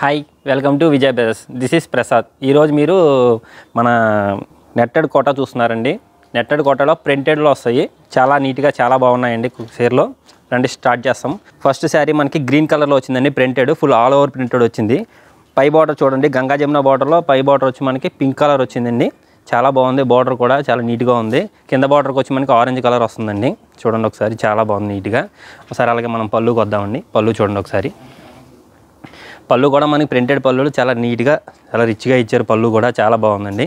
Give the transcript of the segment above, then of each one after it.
hi welcome to Vijay brothers this is Prasad ఈరోజు మీరు మన నెట్టెడ్ కోట చూస్తున్నారండి నెట్టెడ్ కోటలో ప్రింటెడ్లో వస్తాయి చాలా నీట్గా చాలా బాగున్నాయండి సీర్లో రండి స్టార్ట్ చేస్తాం ఫస్ట్ శారీ మనకి గ్రీన్ కలర్లో వచ్చిందండి printed full all over printed వచ్చింది పై బార్డర్ చూడండి గంగా జమున బార్డర్లో పై బార్డర్ వచ్చి మనకి పింక్ కలర్ వచ్చిందండి చాలా బాగుంది బార్డర్ కూడా చాలా నీట్గా ఉంది కింద బార్డర్కి వచ్చి మనకి ఆరెంజ్ కలర్ వస్తుందండి చూడండి ఒకసారి చాలా బాగుంది నీట్గా ఒకసారి అలాగే మనం పళ్ళుకి వద్దామండి పళ్ళు చూడండి ఒకసారి పళ్ళు కూడా మనకి ప్రింటెడ్ పళ్ళు చాలా నీట్గా చాలా రిచ్గా ఇచ్చారు పళ్ళు కూడా చాలా బాగుందండి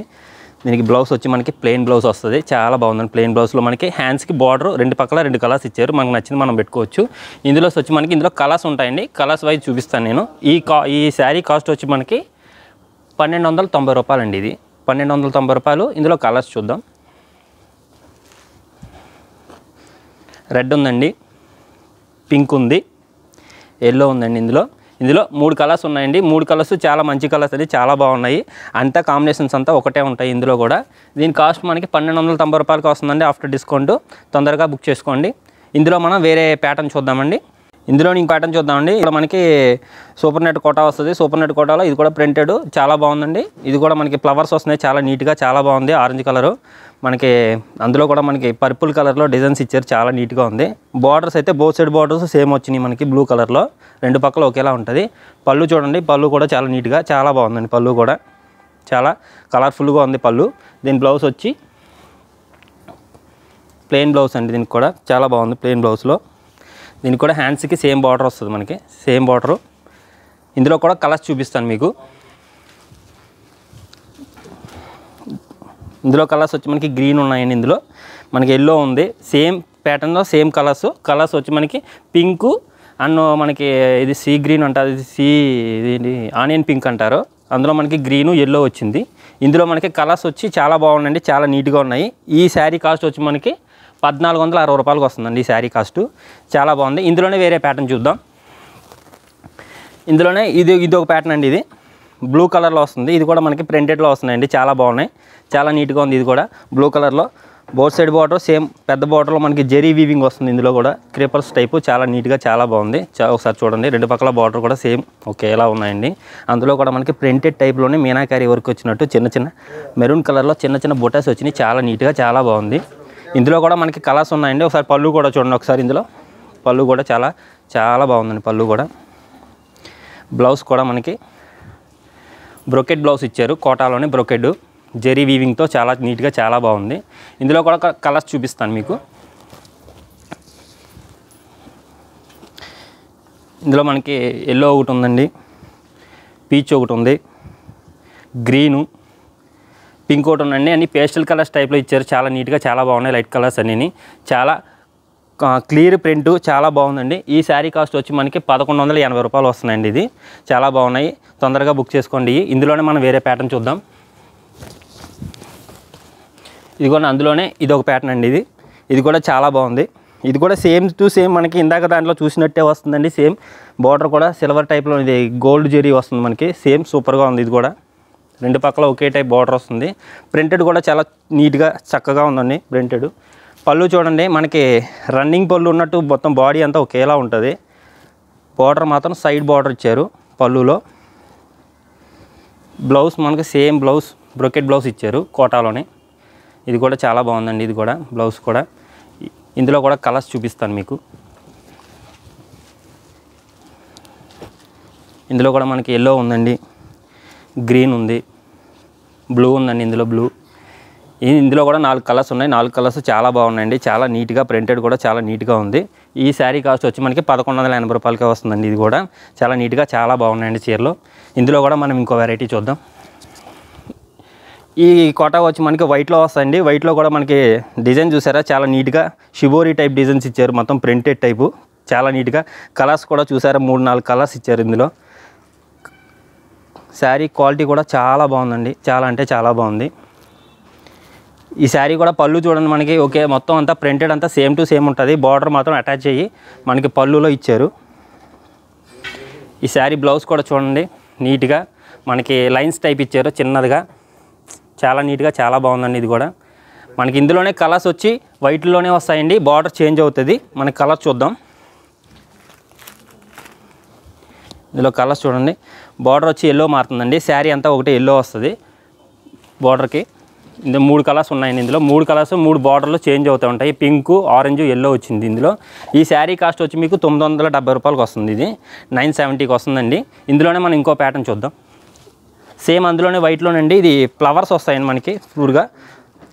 దీనికి బ్లౌజ్ వచ్చి మనకి ప్లెయిన్ బ్లౌజ్ వస్తుంది చాలా బాగుందండి ప్లెయిన్ బ్లౌజ్లో మనకి హ్యాండ్స్కి బార్డర్ రెండు పక్కల రెండు కలర్స్ ఇచ్చారు మనకు నచ్చింది మనం పెట్టుకోవచ్చు ఇందులో వచ్చి మనకి ఇందులో కలర్స్ ఉంటాయండి కలర్స్ వైజ్ చూపిస్తాను నేను ఈ కా ఈ శారీ కాస్ట్ వచ్చి మనకి పన్నెండు వందల తొంభై రూపాయలండి ఇది పన్నెండు వందల తొంభై రూపాయలు ఇందులో కలర్స్ చూద్దాం రెడ్ ఉందండి పింక్ ఉంది ఎల్లో ఉందండి ఇందులో ఇందులో మూడు కలర్స్ ఉన్నాయండి మూడు కలర్స్ చాలా మంచి కలర్స్ అది చాలా బాగున్నాయి అంతా కాంబినేషన్స్ అంతా ఒకటే ఉంటాయి ఇందులో కూడా దీని కాస్ట్ మనకి పన్నెండు వందల తొంభై రూపాయలకి వస్తుందండి ఆఫ్టర్ డిస్కౌంట్ తొందరగా బుక్ చేసుకోండి ఇందులో మనం వేరే ప్యాటర్న్ చూద్దామండి ఇందులో ఇంకో ప్యాటర్న్ చూద్దామండి ఇక్కడ మనకి సూపర్ నెట్ కోటా వస్తుంది సూపర్ నెట్ కోటాలో ఇది కూడా ప్రింటెడ్ చాలా బాగుందండి ఇది కూడా మనకి ఫ్లవర్స్ వస్తున్నాయి చాలా నీట్గా చాలా బాగుంది ఆరెంజ్ కలరు మనకి అందులో కూడా మనకి పర్పుల్ కలర్లో డిజైన్స్ ఇచ్చారు చాలా నీట్గా ఉంది బార్డర్స్ అయితే బోత్ సైడ్ బార్డర్స్ సేమ్ వచ్చినాయి మనకి బ్లూ కలర్లో రెండు పక్కల ఒకేలా ఉంటుంది పళ్ళు చూడండి పళ్ళు కూడా చాలా నీట్గా చాలా బాగుందండి పళ్ళు కూడా చాలా కలర్ఫుల్గా ఉంది పళ్ళు దీని బ్లౌజ్ వచ్చి ప్లెయిన్ బ్లౌజ్ అండి దీనికి కూడా చాలా బాగుంది ప్లెయిన్ బ్లౌజ్లో దీనికి కూడా హ్యాండ్స్కి సేమ్ బార్డర్ వస్తుంది మనకి సేమ్ బార్డరు ఇందులో కూడా కలర్స్ చూపిస్తాను మీకు ఇందులో కలర్స్ వచ్చి మనకి గ్రీన్ ఉన్నాయండి ఇందులో మనకి ఎల్లో ఉంది సేమ్ ప్యాటర్న్లో సేమ్ కలర్స్ కలర్స్ వచ్చి మనకి పింకు అండ్ మనకి ఇది సీ గ్రీన్ అంటారు ఇది సీ ఇది ఆనియన్ పింక్ అంటారు అందులో మనకి గ్రీను ఎల్లో వచ్చింది ఇందులో మనకి కలర్స్ వచ్చి చాలా బాగున్నాయండి చాలా నీట్గా ఉన్నాయి ఈ శారీ కాస్ట్ వచ్చి మనకి పద్నాలుగు వందల అరవై రూపాయలకు వస్తుందండి ఈ శారీ కాస్ట్ చాలా బాగుంది ఇందులోనే వేరే ప్యాటర్న్ చూద్దాం ఇందులోనే ఇది ఇది ఒక ప్యాటర్న్ అండి ఇది బ్లూ కలర్లో వస్తుంది ఇది కూడా మనకి ప్రింటెడ్లో వస్తున్నాయండి చాలా బాగున్నాయి చాలా నీట్గా ఉంది ఇది కూడా బ్లూ కలర్లో బోర్ సైడ్ బాటర్ సేమ్ పెద్ద బాటర్లో మనకి జెరీ వీవింగ్ వస్తుంది ఇందులో కూడా క్రీపర్స్ టైపు చాలా నీట్గా చాలా బాగుంది ఒకసారి చూడండి రెండు పక్కల బాటర్ కూడా సేమ్ ఎలా ఉన్నాయండి అందులో కూడా మనకి ప్రింటెడ్ టైప్లోనే మీనాకారి వర్క్ వచ్చినట్టు చిన్న చిన్న మెరూన్ కలర్లో చిన్న చిన్న బొటాస్ వచ్చినాయి చాలా నీట్గా చాలా బాగుంది ఇందులో కూడా మనకి కలర్స్ ఉన్నాయండి ఒకసారి పళ్ళు కూడా చూడండి ఒకసారి ఇందులో పళ్ళు కూడా చాలా చాలా బాగుందండి పళ్ళు కూడా బ్లౌజ్ కూడా మనకి బ్రొకెడ్ బ్లౌజ్ ఇచ్చారు కోటాలోనే బ్రొకెడ్ జెరీ వీవింగ్తో చాలా నీట్గా చాలా బాగుంది ఇందులో కూడా కలర్స్ చూపిస్తాను మీకు ఇందులో మనకి ఎల్లో ఒకటి ఉందండి పీచ్ ఒకటి ఉంది గ్రీను పింక్ ఒకటి ఉందండి అన్ని పేస్టల్ కలర్స్ టైప్లో ఇచ్చారు చాలా నీట్గా చాలా బాగున్నాయి లైట్ కలర్స్ అన్నీ చాలా క్లియర్ ప్రింట్ చాలా బాగుందండి ఈ శారీ కాస్ట్ వచ్చి మనకి పదకొండు వందల ఎనభై రూపాయలు వస్తున్నాయండి ఇది చాలా బాగున్నాయి తొందరగా బుక్ చేసుకోండి ఇందులోనే మనం వేరే ప్యాటర్న్ చూద్దాం ఇది కూడా అందులోనే ఇది ఒక ప్యాటర్న్ అండి ఇది ఇది కూడా చాలా బాగుంది ఇది కూడా సేమ్ టు సేమ్ మనకి ఇందాక దాంట్లో చూసినట్టే వస్తుందండి సేమ్ బార్డర్ కూడా సిల్వర్ టైప్లో ఇది గోల్డ్ జెరీ వస్తుంది మనకి సేమ్ సూపర్గా ఉంది ఇది కూడా రెండు పక్కల ఒకే టైప్ బార్డర్ వస్తుంది ప్రింటెడ్ కూడా చాలా నీట్గా చక్కగా ఉందండి ప్రింటెడ్ పళ్ళు చూడండి మనకి రన్నింగ్ పళ్ళు ఉన్నట్టు మొత్తం బాడీ అంతా ఒకేలా ఉంటుంది బార్డర్ మాత్రం సైడ్ బార్డర్ ఇచ్చారు పళ్ళులో బ్లౌజ్ మనకు సేమ్ బ్లౌజ్ బ్రొకెట్ బ్లౌజ్ ఇచ్చారు కోటాలోనే ఇది కూడా చాలా బాగుందండి ఇది కూడా బ్లౌజ్ కూడా ఇందులో కూడా కలర్స్ చూపిస్తాను మీకు ఇందులో కూడా మనకి ఎల్లో ఉందండి గ్రీన్ ఉంది బ్లూ ఉందండి ఇందులో బ్లూ ఇందులో కూడా నాలుగు కలర్స్ ఉన్నాయి నాలుగు కలర్స్ చాలా బాగున్నాయండి చాలా నీట్గా ప్రింటెడ్ కూడా చాలా నీట్గా ఉంది ఈ శారీ కాస్ట్ వచ్చి మనకి పదకొండు వందల ఎనభై రూపాయలకే వస్తుందండి ఇది కూడా చాలా నీట్గా చాలా బాగున్నాయండి చీరలు ఇందులో కూడా మనం ఇంకో వెరైటీ చూద్దాం ఈ కోట వచ్చి మనకి వైట్లో వస్తాయండి వైట్లో కూడా మనకి డిజైన్ చూసారా చాలా నీట్గా షిబోరీ టైప్ డిజైన్స్ ఇచ్చారు మొత్తం ప్రింటెడ్ టైపు చాలా నీట్గా కలర్స్ కూడా చూసారా మూడు నాలుగు కలర్స్ ఇచ్చారు ఇందులో శారీ క్వాలిటీ కూడా చాలా బాగుందండి చాలా అంటే చాలా బాగుంది ఈ శారీ కూడా పళ్ళు చూడండి మనకి ఓకే మొత్తం అంతా ప్రింటెడ్ అంతా సేమ్ టు సేమ్ ఉంటుంది బార్డర్ మాత్రం అటాచ్ అయ్యి మనకి పళ్ళులో ఇచ్చారు ఈ శారీ బ్లౌజ్ కూడా చూడండి నీట్గా మనకి లైన్స్ టైప్ ఇచ్చారు చిన్నదిగా చాలా నీట్గా చాలా బాగుందండి ఇది కూడా మనకి ఇందులోనే కలర్స్ వచ్చి వైట్లోనే వస్తాయండి బార్డర్ చేంజ్ అవుతుంది మన కలర్ చూద్దాం ఇందులో కలర్స్ చూడండి బార్డర్ వచ్చి ఎల్లో మారుతుందండి శారీ అంతా ఒకటి ఎల్లో వస్తుంది బార్డర్కి ఇంత మూడు కలర్స్ ఉన్నాయి ఇందులో మూడు కలర్స్ మూడు బార్డర్లు చేంజ్ అవుతూ ఉంటాయి పింక్ ఆరెంజ్ ఎల్లో వచ్చింది ఇందులో ఈ శారీ కాస్ట్ వచ్చి మీకు తొమ్మిది రూపాయలకి వస్తుంది ఇది నైన్ సెవెంటీకి వస్తుందండి ఇందులోనే మనం ఇంకో ప్యాటర్న్ చూద్దాం సేమ్ అందులోనే వైట్లోనండి ఇది ఫ్లవర్స్ వస్తాయండి మనకి ప్యూర్గా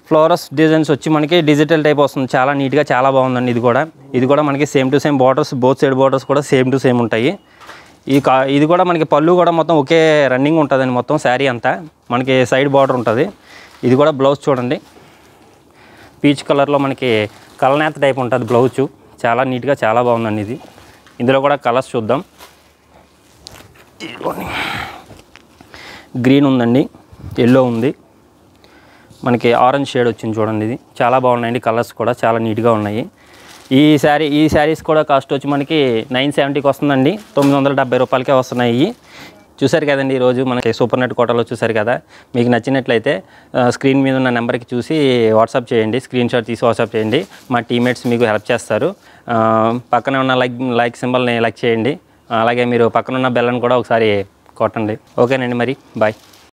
ఫ్లోరస్ డిజైన్స్ వచ్చి మనకి డిజిటల్ టైప్ వస్తుంది చాలా నీట్గా చాలా బాగుందండి ఇది కూడా ఇది కూడా మనకి same to same borders both side borders కూడా సేమ్ టు సేమ్ ఉంటాయి ఈ ఇది కూడా మనకి పళ్ళు కూడా మొత్తం ఒకే రన్నింగ్ ఉంటుందండి మొత్తం శారీ అంతా మనకి సైడ్ బార్డర్ ఉంటుంది ఇది కూడా బ్లౌజ్ చూడండి పీచ్ కలర్లో మనకి కలనేత టైప్ ఉంటుంది బ్లౌజ్ చాలా నీట్గా చాలా బాగుందండి ఇది ఇందులో కూడా కలర్స్ చూద్దాం గ్రీన్ ఉందండి ఎల్లో ఉంది మనకి ఆరెంజ్ షేడ్ వచ్చింది చూడండి ఇది చాలా బాగున్నాయండి కలర్స్ కూడా చాలా నీట్గా ఉన్నాయి ఈ శారీ ఈ శారీస్ కూడా కాస్ట్ వచ్చి మనకి నైన్ సెవెంటీకి వస్తుందండి తొమ్మిది వందల డెబ్బై రూపాయలకే వస్తున్నాయి చూశారు కదండి ఈరోజు మనకి సూపర్ నెట్ కోటలో చూసారు కదా మీకు నచ్చినట్లయితే స్క్రీన్ మీద ఉన్న నెంబర్కి చూసి వాట్సాప్ చేయండి స్క్రీన్ షాట్ తీసి వాట్సాప్ చేయండి మా టీమేట్స్ మీకు హెల్ప్ చేస్తారు పక్కన ఉన్న లైక్ లైక్ సింబల్ని లైక్ చేయండి అలాగే మీరు పక్కన ఉన్న బెల్లను కూడా ఒకసారి కొట్టండి ఓకేనండి మరి బాయ్